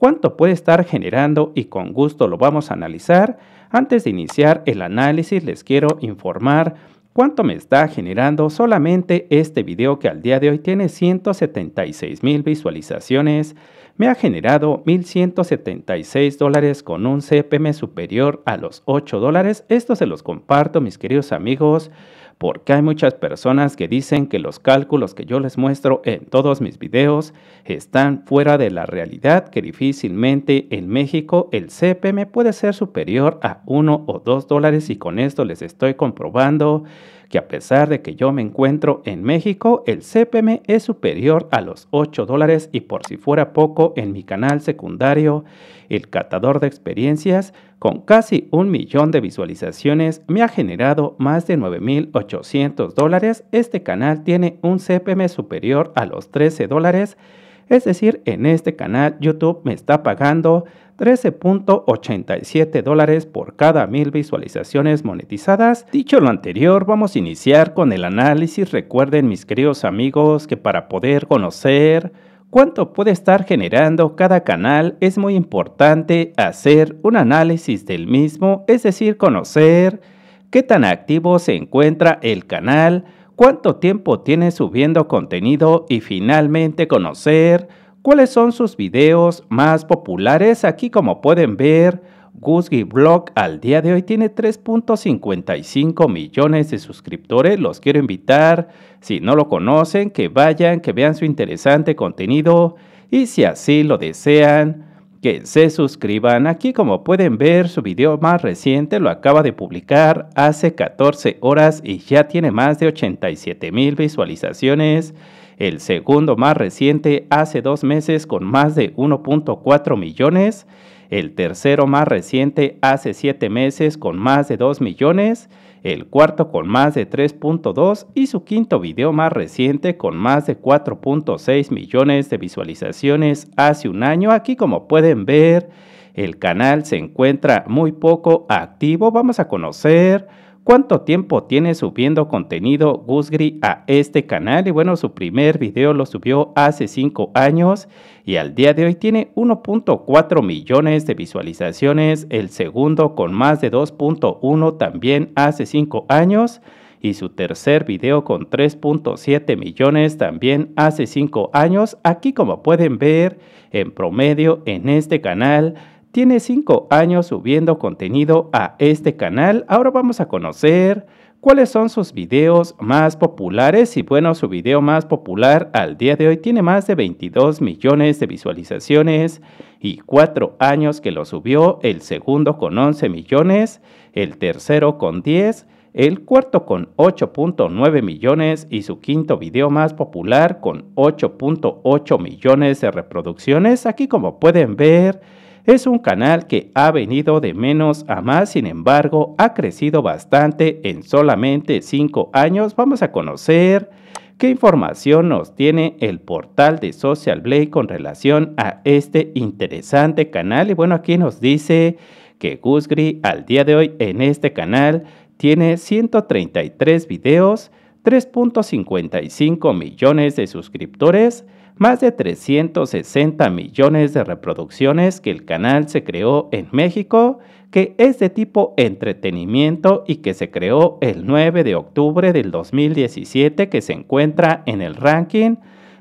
cuánto puede estar generando y con gusto lo vamos a analizar. Antes de iniciar el análisis les quiero informar cuánto me está generando solamente este video que al día de hoy tiene 176 mil visualizaciones me ha generado 1.176 dólares con un CPM superior a los 8 dólares. Esto se los comparto, mis queridos amigos, porque hay muchas personas que dicen que los cálculos que yo les muestro en todos mis videos están fuera de la realidad, que difícilmente en México el CPM puede ser superior a 1 o 2 dólares y con esto les estoy comprobando que a pesar de que yo me encuentro en México, el CPM es superior a los 8 dólares y por si fuera poco, en mi canal secundario, el catador de experiencias, con casi un millón de visualizaciones, me ha generado más de 9.800 dólares. Este canal tiene un CPM superior a los 13 dólares es decir, en este canal YouTube me está pagando 13.87 dólares por cada mil visualizaciones monetizadas. Dicho lo anterior, vamos a iniciar con el análisis. Recuerden mis queridos amigos que para poder conocer cuánto puede estar generando cada canal es muy importante hacer un análisis del mismo, es decir, conocer qué tan activo se encuentra el canal, cuánto tiempo tiene subiendo contenido y finalmente conocer cuáles son sus videos más populares. Aquí como pueden ver, Guzgi Blog al día de hoy tiene 3.55 millones de suscriptores. Los quiero invitar, si no lo conocen, que vayan, que vean su interesante contenido y si así lo desean, que se suscriban. Aquí como pueden ver su video más reciente lo acaba de publicar hace 14 horas y ya tiene más de 87 mil visualizaciones. El segundo más reciente hace dos meses con más de 1.4 millones. El tercero más reciente hace siete meses con más de 2 millones el cuarto con más de 3.2 y su quinto video más reciente con más de 4.6 millones de visualizaciones hace un año. Aquí como pueden ver, el canal se encuentra muy poco activo. Vamos a conocer cuánto tiempo tiene subiendo contenido Gusgri a este canal. Y bueno, su primer video lo subió hace 5 años y al día de hoy tiene 1.4 millones de visualizaciones. El segundo con más de 2.1 también hace 5 años. Y su tercer video con 3.7 millones también hace 5 años. Aquí como pueden ver, en promedio en este canal tiene 5 años subiendo contenido a este canal. Ahora vamos a conocer cuáles son sus videos más populares. Y bueno, su video más popular al día de hoy tiene más de 22 millones de visualizaciones y 4 años que lo subió. El segundo con 11 millones, el tercero con 10 el cuarto con 8.9 millones y su quinto video más popular con 8.8 millones de reproducciones. Aquí como pueden ver, es un canal que ha venido de menos a más, sin embargo, ha crecido bastante en solamente 5 años. Vamos a conocer qué información nos tiene el portal de Social Blade con relación a este interesante canal. Y bueno, aquí nos dice que Gusgri al día de hoy en este canal tiene 133 videos, 3.55 millones de suscriptores, más de 360 millones de reproducciones que el canal se creó en México, que es de tipo entretenimiento y que se creó el 9 de octubre del 2017 que se encuentra en el ranking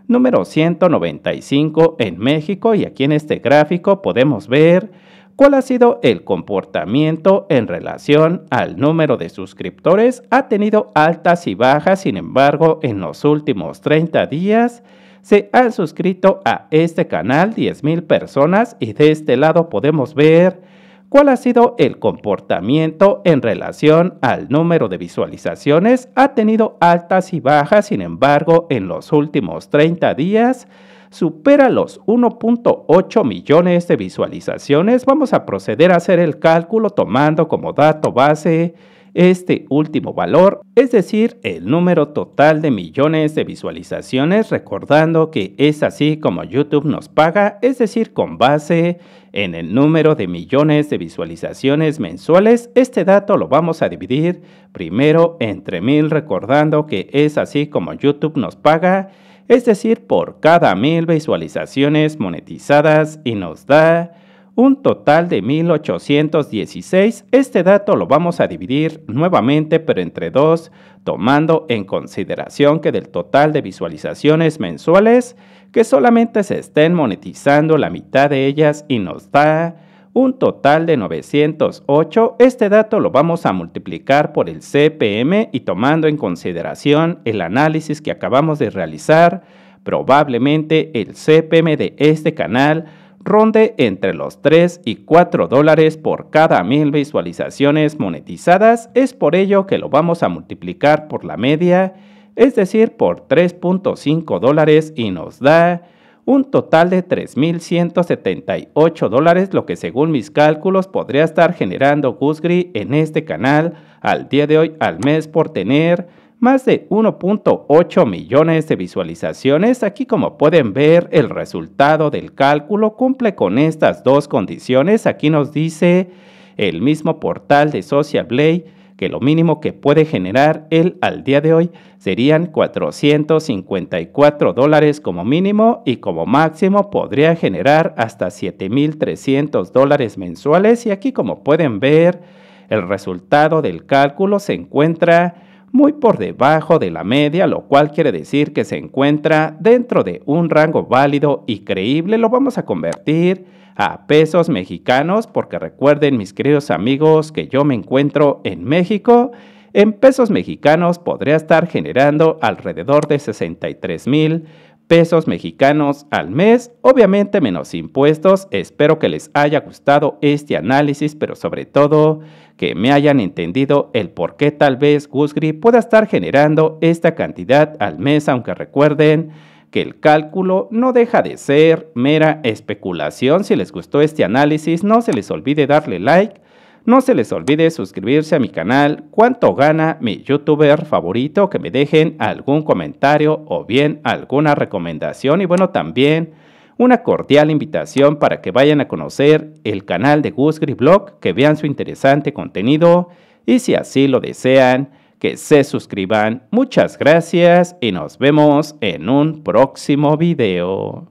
número 195 en México y aquí en este gráfico podemos ver cuál ha sido el comportamiento en relación al número de suscriptores. Ha tenido altas y bajas, sin embargo, en los últimos 30 días se han suscrito a este canal 10.000 personas y de este lado podemos ver cuál ha sido el comportamiento en relación al número de visualizaciones. Ha tenido altas y bajas, sin embargo, en los últimos 30 días supera los 1.8 millones de visualizaciones. Vamos a proceder a hacer el cálculo tomando como dato base este último valor, es decir, el número total de millones de visualizaciones, recordando que es así como YouTube nos paga, es decir, con base en el número de millones de visualizaciones mensuales, este dato lo vamos a dividir primero entre mil, recordando que es así como YouTube nos paga, es decir, por cada mil visualizaciones monetizadas y nos da un total de 1816. Este dato lo vamos a dividir nuevamente, pero entre dos, tomando en consideración que del total de visualizaciones mensuales, que solamente se estén monetizando la mitad de ellas y nos da un total de 908. Este dato lo vamos a multiplicar por el CPM y tomando en consideración el análisis que acabamos de realizar, probablemente el CPM de este canal ronde entre los 3 y 4 dólares por cada mil visualizaciones monetizadas, es por ello que lo vamos a multiplicar por la media, es decir, por 3.5 dólares y nos da un total de 3.178 dólares, lo que según mis cálculos podría estar generando Gusgri en este canal al día de hoy al mes por tener más de 1.8 millones de visualizaciones. Aquí como pueden ver el resultado del cálculo cumple con estas dos condiciones. Aquí nos dice el mismo portal de Social Blade que lo mínimo que puede generar él al día de hoy serían 454 dólares como mínimo y como máximo podría generar hasta 7.300 dólares mensuales y aquí como pueden ver el resultado del cálculo se encuentra muy por debajo de la media, lo cual quiere decir que se encuentra dentro de un rango válido y creíble. Lo vamos a convertir a pesos mexicanos, porque recuerden mis queridos amigos que yo me encuentro en México. En pesos mexicanos podría estar generando alrededor de 63 mil pesos mexicanos al mes, obviamente menos impuestos. Espero que les haya gustado este análisis, pero sobre todo que me hayan entendido el por qué tal vez Gusgri pueda estar generando esta cantidad al mes, aunque recuerden que el cálculo no deja de ser mera especulación. Si les gustó este análisis, no se les olvide darle like no se les olvide suscribirse a mi canal, cuánto gana mi youtuber favorito, que me dejen algún comentario o bien alguna recomendación y bueno, también una cordial invitación para que vayan a conocer el canal de Gusgri Blog, que vean su interesante contenido y si así lo desean, que se suscriban. Muchas gracias y nos vemos en un próximo video.